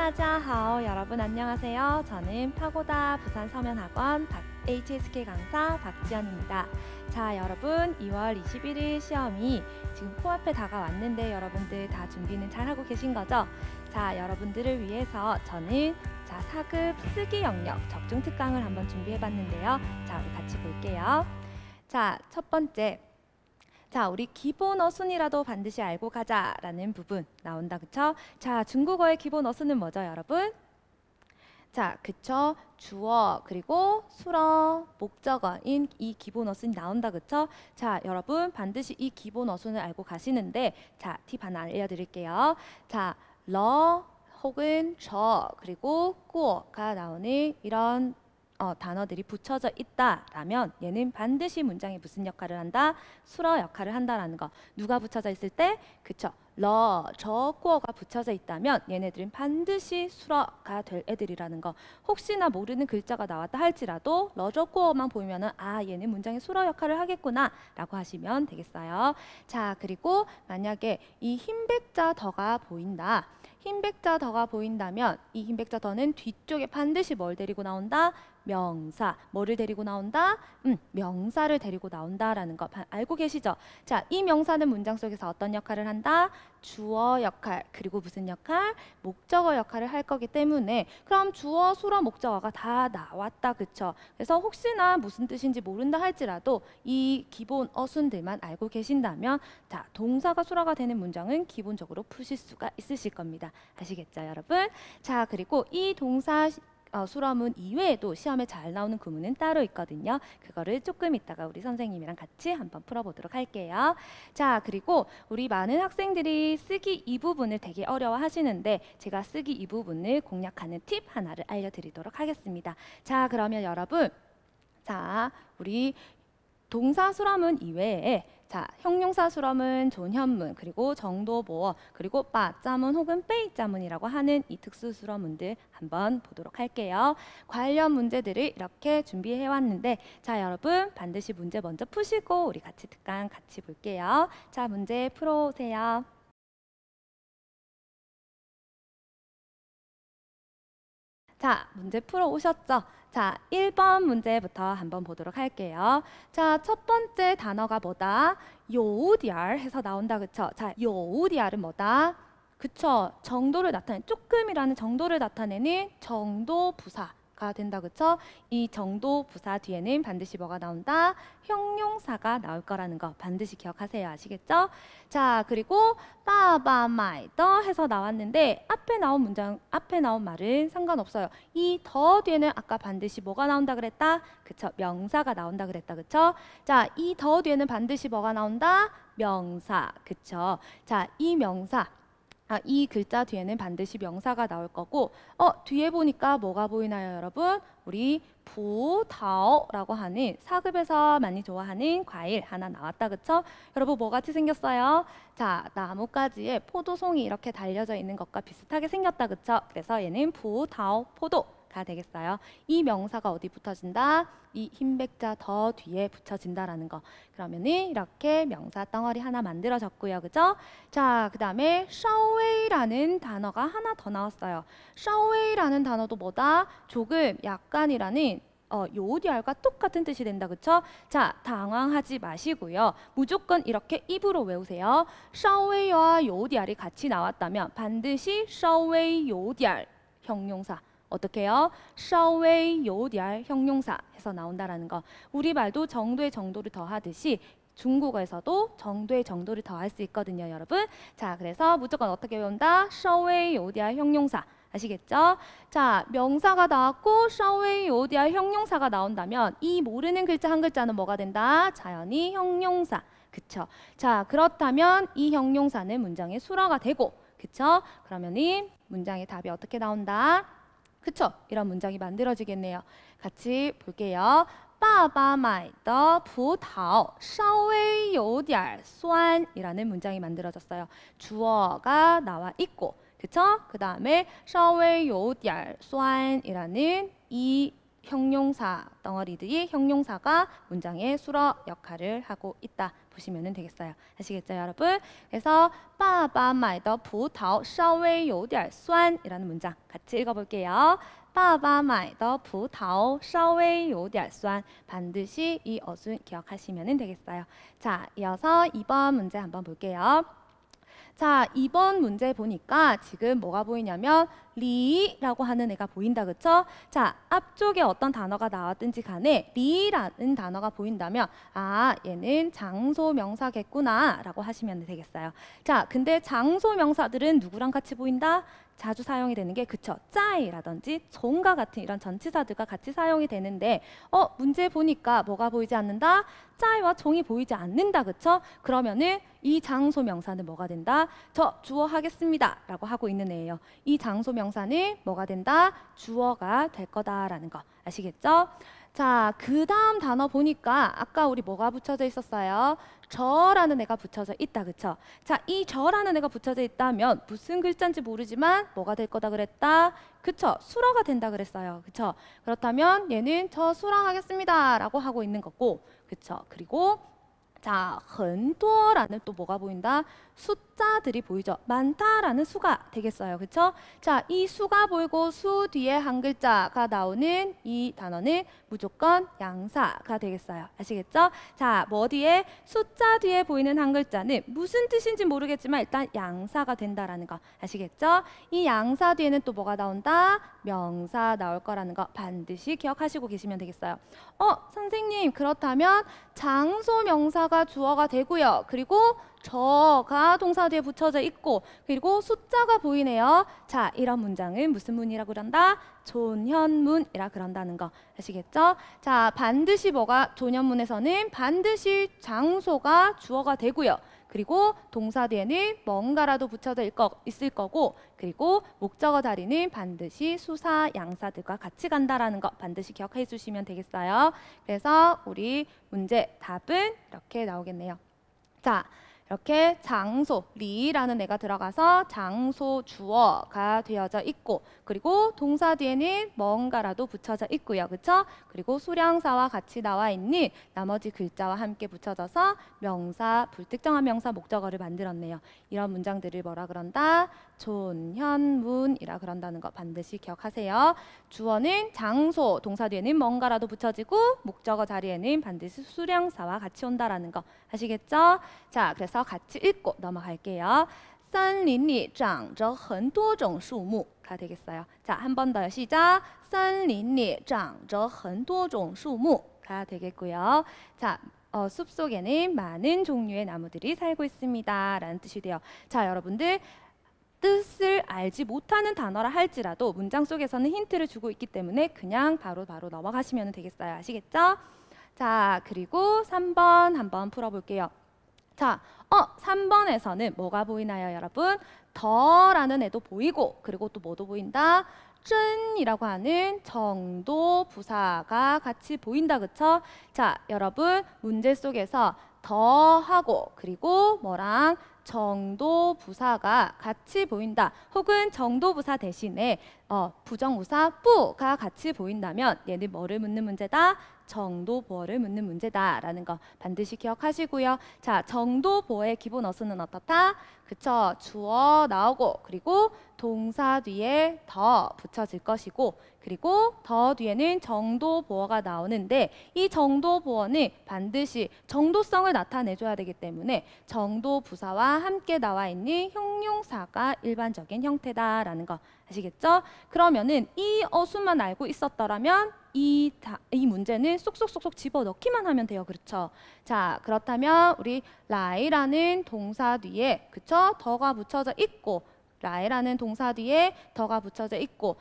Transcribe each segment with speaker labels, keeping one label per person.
Speaker 1: 大家好, 여러분 안녕하세요. 저는 파고다 부산 서면학원 HSK 강사 박지연입니다. 자, 여러분 2월 21일 시험이 지금 코앞에 다가왔는데 여러분들 다 준비는 잘 하고 계신 거죠? 자, 여러분들을 위해서 저는 자, 사급 쓰기 영역 적중 특강을 한번 준비해 봤는데요. 자, 우리 같이 볼게요. 자, 첫 번째 자, 우리 기본 어순이라도 반드시 알고 가자라는 부분 나온다, 그쵸? 자, 중국어의 기본 어순은 뭐죠, 여러분? 자, 그쵸? 주어, 그리고 수어, 목적어인 이 기본 어순이 나온다, 그쵸? 자, 여러분 반드시 이 기본 어순을 알고 가시는데 자, 팁 하나 알려드릴게요. 자, 러 혹은 저, 그리고 꾸어가 나오는 이런 어, 단어들이 붙여져 있다라면 얘는 반드시 문장에 무슨 역할을 한다? 수러 역할을 한다라는 거. 누가 붙여져 있을 때? 그쵸. 러, 저, 꾸어가 붙여져 있다면 얘네들은 반드시 수러가 될 애들이라는 거. 혹시나 모르는 글자가 나왔다 할지라도 러, 저, 꾸어만 보면 아, 얘는 문장의 수러 역할을 하겠구나 라고 하시면 되겠어요. 자, 그리고 만약에 이 흰백자 더가 보인다. 흰백자 더가 보인다면 이 흰백자 더는 뒤쪽에 반드시 뭘 데리고 나온다? 명사. 뭐를 데리고 나온다? 음, 명사를 데리고 나온다라는 거 알고 계시죠? 자, 이 명사는 문장 속에서 어떤 역할을 한다? 주어 역할, 그리고 무슨 역할? 목적어 역할을 할 거기 때문에 그럼 주어, 수어, 목적어가 다 나왔다, 그쵸? 그래서 혹시나 무슨 뜻인지 모른다 할지라도 이 기본 어순들만 알고 계신다면 자, 동사가 수어가 되는 문장은 기본적으로 푸실 수가 있으실 겁니다. 아시겠죠, 여러분? 자, 그리고 이 동사 어, 수라문 이외에도 시험에 잘 나오는 구문은 따로 있거든요. 그거를 조금 이따가 우리 선생님이랑 같이 한번 풀어보도록 할게요. 자, 그리고 우리 많은 학생들이 쓰기 이 부분을 되게 어려워하시는데 제가 쓰기 이 부분을 공략하는 팁 하나를 알려드리도록 하겠습니다. 자, 그러면 여러분, 자, 우리 동사 수라문 이외에 자, 형용사 수렴은 존현문 그리고 정도보어 그리고 빠자문 혹은 빼이자문이라고 하는 이 특수 수렴문들 한번 보도록 할게요. 관련 문제들을 이렇게 준비해 왔는데 자, 여러분 반드시 문제 먼저 푸시고 우리 같이 특강 같이 볼게요. 자, 문제 풀어 오세요. 자, 문제 풀어 오셨죠? 자, 1번 문제부터 한번 보도록 할게요. 자, 첫 번째 단어가 뭐다? 요우디알 해서 나온다, 그쵸? 자, 요우디알은 뭐다? 그쵸? 정도를 나타내는, 조금이라는 정도를 나타내는 정도 부사. 가 된다 그쵸? 이 정도 부사 뒤에는 반드시 뭐가 나온다? 형용사가 나올 거라는 거 반드시 기억하세요 아시겠죠? 자 그리고 빠바마이더 해서 나왔는데 앞에 나온 문장 앞에 나온 말은 상관없어요 이 더 뒤에는 아까 반드시 뭐가 나온다 그랬다? 그쵸 명사가 나온다 그랬다 그쵸? 자이 더 뒤에는 반드시 뭐가 나온다? 명사 그쵸? 자이 명사 아, 이 글자 뒤에는 반드시 명사가 나올 거고 어 뒤에 보니까 뭐가 보이나요 여러분? 우리 부다오라고 하는 사급에서 많이 좋아하는 과일 하나 나왔다 그쵸? 여러분 뭐 같이 생겼어요? 자 나뭇가지에 포도송이 이렇게 달려져 있는 것과 비슷하게 생겼다 그쵸? 그래서 얘는 부다오 포도 가 되겠어요. 이 명사가 어디 붙어진다? 이 흰백자 더 뒤에 붙여진다라는 거. 그러면은 이렇게 명사 덩어리 하나 만들어졌고요. 그죠? 자, 그다음에 샤웨이라는 단어가 하나 더 나왔어요. 샤웨이라는 단어도 뭐다? 조금 약간이라는 어, 요디알과 똑같은 뜻이 된다 그쵸? 자 당황하지 마시고요 무조건 이렇게 입으로 외우세요 샤웨이와 요디알이 같이 나왔다면 반드시 샤웨이 요디알 형용사 어떻게요? 稍微有点 형용사 해서 나온다라는 거. 우리말도 정도의 정도를 더하듯이 중국어에서도 정도의 정도를 더 할 수 있거든요, 여러분. 자, 그래서 무조건 어떻게 배운다? 稍微有点 형용사. 아시겠죠? 자, 명사가 나왔고 샤웨이 오 형용사가 나온다면 이 모르는 글자 한 글자는 뭐가 된다? 자연히 형용사. 그쵸? 자, 그렇다면 이 형용사는 문장의 수라가 되고 그쵸? 그러면 이 문장의 답이 어떻게 나온다? 그쵸? 이런 문장이 만들어지겠네요. 같이 볼게요. 爸爸买的葡萄稍微有点酸이라는 문장이 만들어졌어요. 주어가 나와 있고 그쵸? 그 다음에 稍微有点酸이라는 이 형용사 덩어리들이 형용사가 문장의 수러 역할을 하고 있다 보시면 되겠어요. 아시겠죠, 여러분? 그래서 빠빠 마이더 부타오 샤웨 酸이라는 문장 같이 읽어볼게요. 빠빠 마이더 부타오 샤웨酸 반드시 이 어순 기억하시면 되겠어요. 자, 이어서 2번 문제 한번 볼게요. 자, 이번 문제 보니까 지금 뭐가 보이냐면 리라고 하는 애가 보인다 그쵸? 자, 앞쪽에 어떤 단어가 나왔든지 간에 리라는 단어가 보인다면 아, 얘는 장소 명사겠구나 라고 하시면 되겠어요. 자, 근데 장소 명사들은 누구랑 같이 보인다? 자주 사용이 되는 게 그쵸 짜이라든지 종과 같은 이런 전치사들과 같이 사용이 되는데 어 문제 보니까 뭐가 보이지 않는다 짜이와 종이 보이지 않는다 그쵸 그러면은 이 장소 명사는 뭐가 된다 저 주어 하겠습니다라고 하고 있는 애예요 이 장소 명사는 뭐가 된다 주어가 될 거다라는 거 아시겠죠? 자, 그 다음 단어 보니까 아까 우리 뭐가 붙여져 있었어요? 저라는 애가 붙여져 있다, 그쵸? 자, 이 저라는 애가 붙여져 있다면 무슨 글자인지 모르지만 뭐가 될 거다 그랬다? 그쵸? 수라가 된다 그랬어요, 그쵸? 그렇다면 얘는 저 수라 하겠습니다 라고 하고 있는 거고, 그쵸? 그리고 자, 很多라는 또 뭐가 보인다? 숫 숫자들이 보이죠. 많다라는 수가 되겠어요. 그렇죠? 자, 이 수가 보이고 수 뒤에 한 글자가 나오는 이 단어는 무조건 양사가 되겠어요. 아시겠죠? 자, 뭐 뒤에 숫자 뒤에 보이는 한 글자는 무슨 뜻인지 모르겠지만 일단 양사가 된다라는 거 아시겠죠? 이 양사 뒤에는 또 뭐가 나온다? 명사 나올 거라는 거 반드시 기억하시고 계시면 되겠어요. 어, 선생님 그렇다면 장소 명사가 주어가 되고요. 그리고 저가 동사 뒤에 붙여져 있고 그리고 숫자가 보이네요. 자, 이런 문장은 무슨 문이라고 그런다? 존현문이라 그런다는 거 아시겠죠? 자, 반드시 뭐가 존현문에서는 반드시 장소가 주어가 되고요. 그리고 동사 뒤에는 뭔가라도 붙여져 있을 거고 그리고 목적어 자리는 반드시 수사 양사들과 같이 간다라는 거 반드시 기억해 주시면 되겠어요. 그래서 우리 문제 답은 이렇게 나오겠네요. 자. 이렇게 장소, 리라는 애가 들어가서 장소 주어가 되어져 있고 그리고 동사 뒤에는 뭔가라도 붙여져 있고요. 그렇죠? 그리고 수량사와 같이 나와 있니 나머지 글자와 함께 붙여져서 명사, 불특정한 명사 목적어를 만들었네요. 이런 문장들을 뭐라 그런다? 존현문이라 그런다는 거 반드시 기억하세요. 주어는 장소, 동사 뒤에는 뭔가라도 붙여지고 목적어 자리에는 반드시 수량사와 같이 온다라는 거 아시겠죠? 자, 그래서 같이 읽고 넘어갈게요. 산린리 장저 很多种树木가 되겠어요. 자, 한 번 더 시작. 산린리 장저 很多种树木가 되겠고요. 자, 어, 숲속에는 많은 종류의 나무들이 살고 있습니다. 라는 뜻이 돼요. 자, 여러분들 뜻을 알지 못하는 단어라 할지라도 문장 속에서는 힌트를 주고 있기 때문에 그냥 바로바로 바로 넘어가시면 되겠어요. 아시겠죠? 자, 그리고 3번 한번 풀어볼게요. 자, 어, 3번에서는 뭐가 보이나요, 여러분? 더라는 애도 보이고, 그리고 또 뭐도 보인다? 쭌이라고 하는 정도 부사가 같이 보인다, 그쵸? 자, 여러분, 문제 속에서 더하고, 그리고 뭐랑 정도 부사가 같이 보인다 혹은 정도 부사 대신에 어, 부정부사 뿌가 같이 보인다면 얘는 뭐를 묻는 문제다? 정도보어를 묻는 문제다라는 거 반드시 기억하시고요. 자, 정도보어의 기본 어순은 어떻다? 그쵸, 주어 나오고 그리고 동사 뒤에 더 붙여질 것이고 그리고 더 뒤에는 정도보어가 나오는데 이 정도보어는 반드시 정도성을 나타내줘야 되기 때문에 정도부사와 함께 나와 있는 형용사가 일반적인 형태다라는 거 아시겠죠? 그러면은 이 어순만 알고 있었더라면 이, 다, 이 문제는 쏙쏙쏙쏙 집어넣기만 하면 돼요. 그렇죠? 자, 그렇다면 우리 라이라는 동사 뒤에 그쵸? 더가 붙여져 있고 라이라는 동사 뒤에 더가 붙여져 있고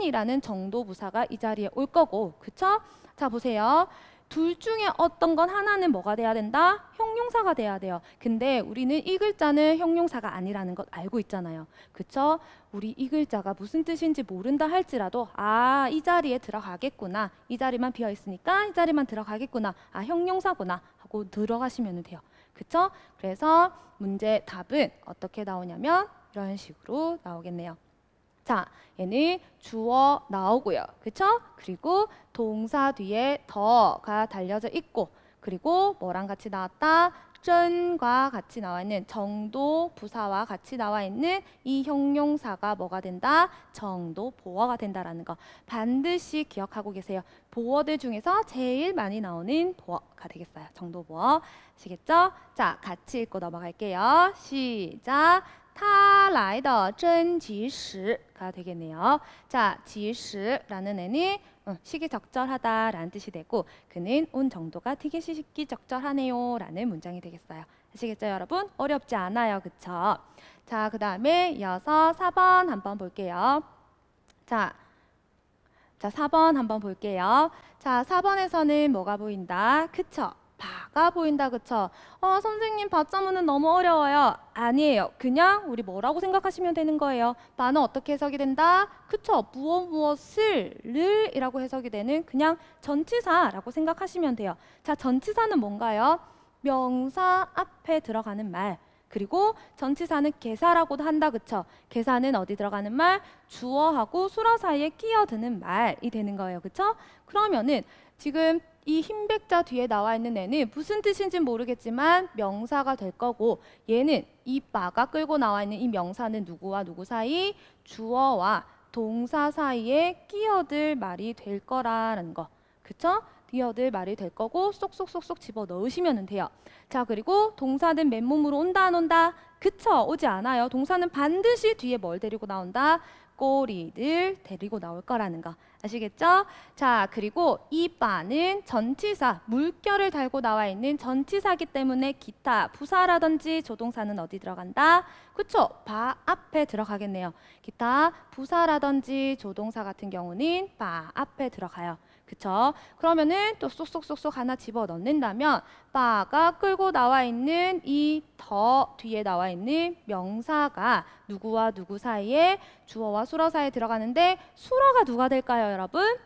Speaker 1: 쩐이라는 정도 부사가 이 자리에 올 거고 그쵸? 자, 보세요. 둘 중에 어떤 건 하나는 뭐가 돼야 된다? 형용사가 돼야 돼요. 근데 우리는 이 글자는 형용사가 아니라는 것 알고 있잖아요. 그쵸? 우리 이 글자가 무슨 뜻인지 모른다 할지라도 아, 이 자리에 들어가겠구나. 이 자리만 비어 있으니까 이 자리만 들어가겠구나. 아, 형용사구나 하고 들어가시면 돼요. 그쵸? 그래서 문제 답은 어떻게 나오냐면 이런 식으로 나오겠네요. 자, 얘는 주어 나오고요. 그쵸? 그리고 동사 뒤에 더가 달려져 있고 그리고 뭐랑 같이 나왔다? 쩐과 같이 나와 있는 정도 부사와 같이 나와 있는 이 형용사가 뭐가 된다? 정도 보어가 된다라는 거 반드시 기억하고 계세요. 보어들 중에서 제일 많이 나오는 보어가 되겠어요. 정도 보어. 아시겠죠? 자, 같이 읽고 넘어갈게요. 시작. 타 라이더 쩐지시가 되겠네요. 자, 지시라는 애는 시기적절하다라는 뜻이 되고 그는 온 정도가 되게 시기적절하네요 라는 문장이 되겠어요. 아시겠죠 여러분? 어렵지 않아요. 그쵸? 자, 그 다음에 이어서 4번 한번 볼게요. 자, 자 4번 한번 볼게요. 자, 4번에서는 뭐가 보인다? 그쵸? 바가 보인다 그쵸? 어, 선생님 바자문은 너무 어려워요. 아니에요. 그냥 우리 뭐라고 생각하시면 되는 거예요. 바는 어떻게 해석이 된다? 그쵸? 무엇 무엇을 를 이라고 해석이 되는 그냥 전치사라고 생각하시면 돼요. 자 전치사는 뭔가요? 명사 앞에 들어가는 말 그리고 전치사는 계사라고도 한다 그쵸? 계사는 어디 들어가는 말? 주어하고 수어 사이에 끼어드는 말이 되는 거예요 그쵸? 그러면은 지금 이 흰백자 뒤에 나와 있는 애는 무슨 뜻인지 모르겠지만 명사가 될 거고 얘는 이 바가 끌고 나와 있는 이 명사는 누구와 누구 사이? 주어와 동사 사이에 끼어들 말이 될 거라는 거. 그쵸? 끼어들 말이 될 거고 쏙쏙쏙쏙 집어넣으시면 돼요. 자 그리고 동사는 맨몸으로 온다 안 온다? 그쵸? 오지 않아요. 동사는 반드시 뒤에 뭘 데리고 나온다? 꼬리를 데리고 나올 거라는 거 아시겠죠? 자 그리고 이 바는 전치사 물결을 달고 나와 있는 전치사기 때문에 기타 부사라든지 조동사는 어디 들어간다? 그쵸? 바 앞에 들어가겠네요 기타 부사라든지 조동사 같은 경우는 바 앞에 들어가요 그쵸? 그러면은 또 쏙쏙쏙쏙 하나 집어넣는다면 바가 끌고 나와 있는 이 더 뒤에 나와 있는 명사가 누구와 누구 사이에 주어와 수러 사이에 들어가는데 수러가 누가 될까요 여러분?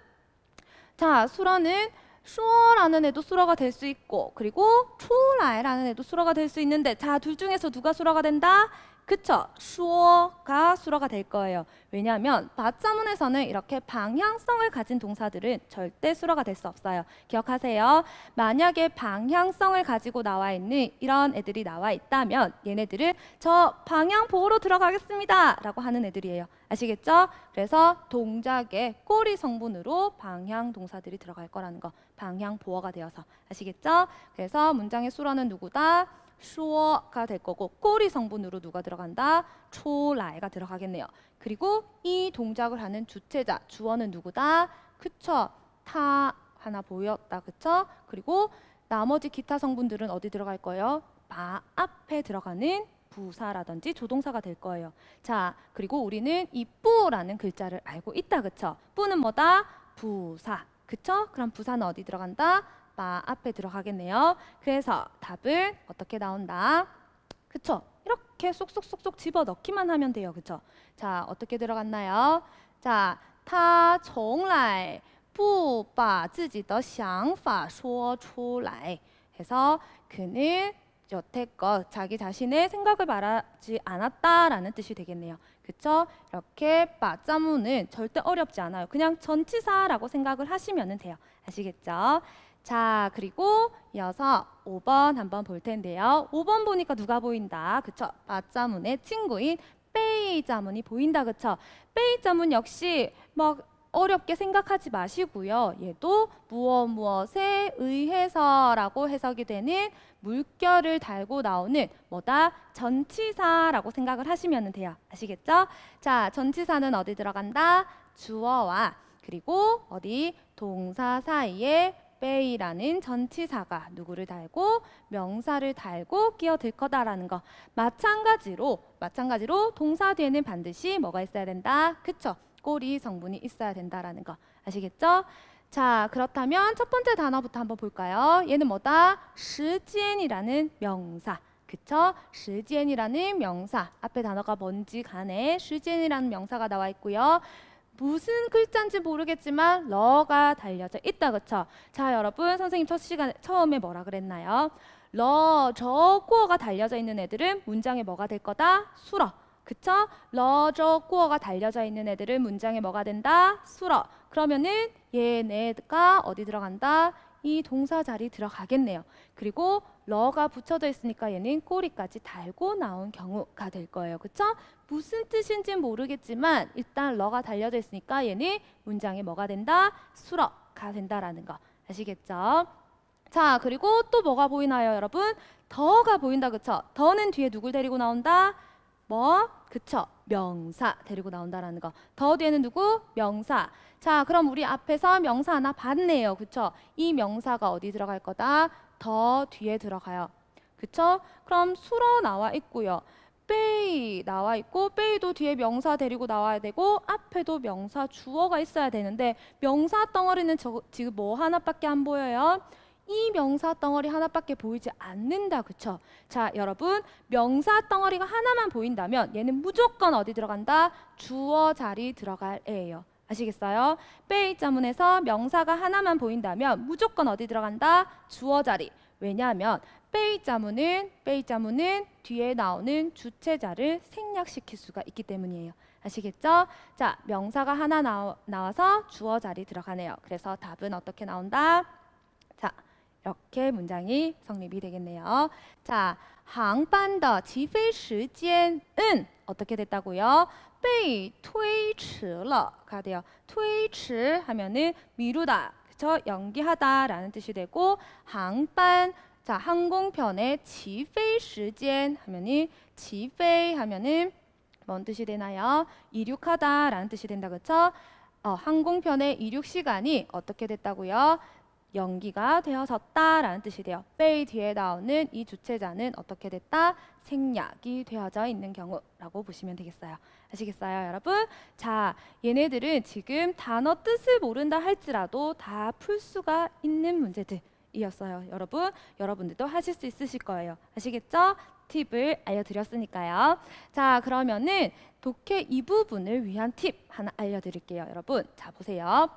Speaker 1: 자 수러는 수어라는 애도 수러가 될 수 있고 그리고 초라라는 애도 수러가 될 수 있는데 자둘 중에서 누가 수러가 된다? 그쵸? 어가수러가될 거예요. 왜냐하면 바자문에서는 이렇게 방향성을 가진 동사들은 절대 수러가될 수 없어요. 기억하세요. 만약에 방향성을 가지고 나와 있는 이런 애들이 나와 있다면 얘네들을 저 방향 보호로 들어가겠습니다. 라고 하는 애들이에요. 아시겠죠? 그래서 동작의 꼬리 성분으로 방향 동사들이 들어갈 거라는 거. 방향 보호가 되어서. 아시겠죠? 그래서 문장의 수러는 누구다? 쇼어가 될 거고 꼬리 성분으로 누가 들어간다? 초라이가 들어가겠네요. 그리고 이 동작을 하는 주체자, 주어는 누구다? 그쵸? 타 하나 보였다. 그쵸? 그리고 나머지 기타 성분들은 어디 들어갈 거예요? 바 앞에 들어가는 부사라든지 조동사가 될 거예요. 자, 그리고 우리는 이 뿌라는 글자를 알고 있다. 그쵸? 뿌는 뭐다? 부사. 그쵸? 그럼 부사는 어디 들어간다? 아 앞에 들어가겠네요. 그래서 답은 어떻게 나온다? 그쵸? 이렇게 쏙쏙쏙쏙 집어넣기만 하면 돼요. 그쵸? 자, 어떻게 들어갔나요? 자, 他从来不把自己的想法说出来 해서 그는 여태껏 자기 자신의 생각을 말하지 않았다라는 뜻이 되겠네요. 그쵸? 이렇게 빠짜무는 절대 어렵지 않아요. 그냥 전치사라고 생각을 하시면 돼요. 아시겠죠? 자, 그리고 이어서 5번 한번 볼 텐데요. 5번 보니까 누가 보인다? 그쵸? 맞자문의 친구인 빼이 자문이 보인다. 그쵸? 빼이 자문 역시 막 어렵게 생각하지 마시고요. 얘도 무엇 무엇에 의해서라고 해석이 되는 물결을 달고 나오는 뭐다? 전치사라고 생각을 하시면 돼요. 아시겠죠? 자, 전치사는 어디 들어간다? 주어와 그리고 어디 동사 사이에 빼이라는 전치사가 누구를 달고 명사를 달고 끼어들 거다라는 거 마찬가지로 마찬가지로 동사 뒤에는 반드시 뭐가 있어야 된다 그쵸 꼬리 성분이 있어야 된다라는 거 아시겠죠? 자 그렇다면 첫 번째 단어부터 한번 볼까요? 얘는 뭐다? 시간이라는 명사 그쵸? 시간이라는 명사 앞에 단어가 뭔지 간에 시간이라는 명사가 나와 있고요 무슨 글자인지 모르겠지만 러가 달려져 있다 그쵸? 자 여러분 선생님 첫 시간 처음에 뭐라 그랬나요? 러, 저, 꼬어가 달려져 있는 애들은 문장에 뭐가 될 거다? 수러 그쵸? 러, 저, 꼬어가 달려져 있는 애들은 문장에 뭐가 된다? 수러 그러면은 얘네가 어디 들어간다? 이 동사 자리 들어가겠네요. 그리고 러가 붙여져 있으니까 얘는 꼬리까지 달고 나온 경우가 될 거예요. 그쵸? 무슨 뜻인지 모르겠지만 일단 러가 달려져 있으니까 얘는 문장에 뭐가 된다? 수러가 된다라는 거 아시겠죠? 자 그리고 또 뭐가 보이나요 여러분? 더가 보인다 그쵸? 더는 뒤에 누굴 데리고 나온다? 뭐? 그쵸? 명사 데리고 나온다라는 거. 더 뒤에는 누구? 명사. 자, 그럼 우리 앞에서 명사 하나 봤네요. 그쵸? 이 명사가 어디 들어갈 거다? 더 뒤에 들어가요. 그쵸? 그럼 수로 나와 있고요. 빼이 나와 있고 빼이도 뒤에 명사 데리고 나와야 되고 앞에도 명사 주어가 있어야 되는데 명사 덩어리는 저, 지금 뭐 하나밖에 안 보여요? 이 명사 덩어리 하나밖에 보이지 않는다 그쵸? 자 여러분 명사 덩어리가 하나만 보인다면 얘는 무조건 어디 들어간다? 주어 자리 들어갈 애예요 아시겠어요? 빼의 자문에서 명사가 하나만 보인다면 무조건 어디 들어간다? 주어 자리. 왜냐하면 빼의 자문은 빼의 자문은 뒤에 나오는 주체자를 생략시킬 수가 있기 때문이에요. 아시겠죠? 자, 명사가 하나 나오, 나와서 주어 자리 들어가네요. 그래서 답은 어떻게 나온다? 자, 이렇게 문장이 성립이 되겠네요. 자, 항반的起飞时间은 어떻게 됐다고요? 被 퇴迟了. 가 돼요. 推迟 하면은 미루다. 그쵸? 연기하다라는 뜻이 되고 항반 자, 항공편의 지페이 시간 하면은 지페이 하면은 뭔 뜻이 되나요? 이륙하다라는 뜻이 된다. 그쵸? 어, 항공편의 이륙 시간이 어떻게 됐다고요? 연기가 되어졌다라는 뜻이 돼요. 빼이 뒤에 나오는 이 주체자는 어떻게 됐다? 생략이 되어져 있는 경우라고 보시면 되겠어요. 아시겠어요, 여러분? 자, 얘네들은 지금 단어 뜻을 모른다 할지라도 다 풀 수가 있는 문제들이었어요, 여러분. 여러분들도 하실 수 있으실 거예요. 아시겠죠? 팁을 알려드렸으니까요. 자, 그러면은 독해 이 부분을 위한 팁 하나 알려드릴게요, 여러분. 자, 보세요.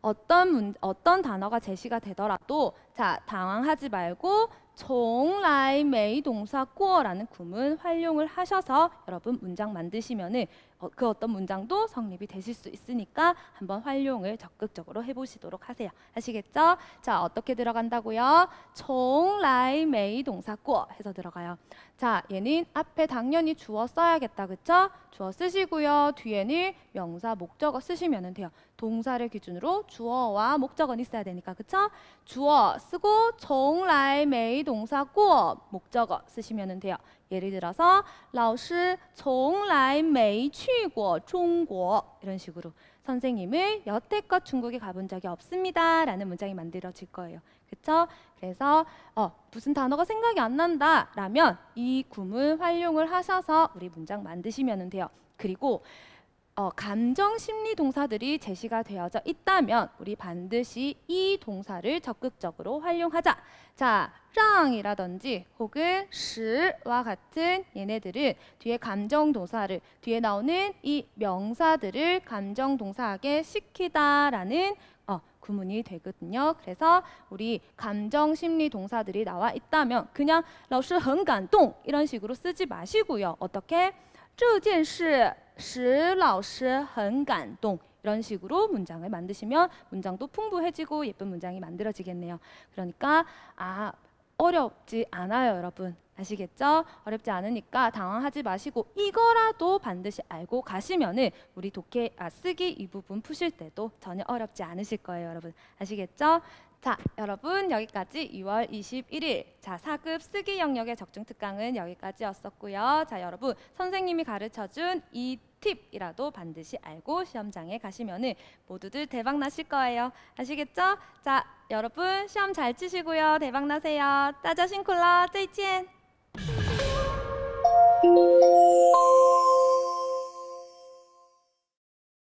Speaker 1: 어떤 문, 어떤 단어가 제시가 되더라도 자, 당황하지 말고 정라이 메이 동사 꾸어라는 구문 활용을 하셔서 여러분 문장 만드시면은 어, 그 어떤 문장도 성립이 되실 수 있으니까 한번 활용을 적극적으로 해보시도록 하세요. 아시겠죠? 자 어떻게 들어간다고요? 정라이 이 동사 꾸어 해서 들어가요. 자, 얘는 앞에 당연히 주어 써야겠다, 그쵸? 주어 쓰시고요. 뒤에는 명사, 목적어 쓰시면 돼요. 동사를 기준으로 주어와 목적어는 있어야 되니까, 그쵸? 주어 쓰고 정라이 메이 동사 꾸어 목적어 쓰시면 돼요. 예를 들어서 라오시 老라이 메이 취고 중国 이런 식으로 선생님은 여태껏 중국에 가본 적이 없습니다 라는 문장이 만들어질 거예요. 그쵸? 그래서 어, 무슨 단어가 생각이 안 난다 라면 이 구문 활용을 하셔서 우리 문장 만드시면 돼요. 그리고 어, 감정 심리 동사들이 제시가 되어져 있다면 우리 반드시 이 동사를 적극적으로 활용하자. 자, 랑이라든지 혹은 시와 같은 얘네들은 뒤에 감정 동사를 뒤에 나오는 이 명사들을 감정 동사하게 시키다라는 구문이 되거든요. 그래서 우리 감정 심리 동사들이 나와 있다면 그냥 老师很感动 이런 식으로 쓰지 마시고요. 어떻게? 这件事使老师很感动 이런 식으로 문장을 만드시면 문장도 풍부해지고 예쁜 문장이 만들어지겠네요. 그러니까 아 어렵지 않아요, 여러분. 아시겠죠? 어렵지 않으니까 당황하지 마시고 이거라도 반드시 알고 가시면은 우리 독해 아 쓰기 이 부분 푸실 때도 전혀 어렵지 않으실 거예요, 여러분. 아시겠죠? 자, 여러분 여기까지 2월 21일 자, 사급 쓰기 영역의 적중 특강은 여기까지였었고요. 자, 여러분 선생님이 가르쳐 준 이 팁이라도 반드시 알고 시험장에 가시면은 모두들 대박 나실 거예요. 아시겠죠? 자, 여러분 시험 잘 치시고요. 대박 나세요. 따자 신콜라, 쯔이치엔. you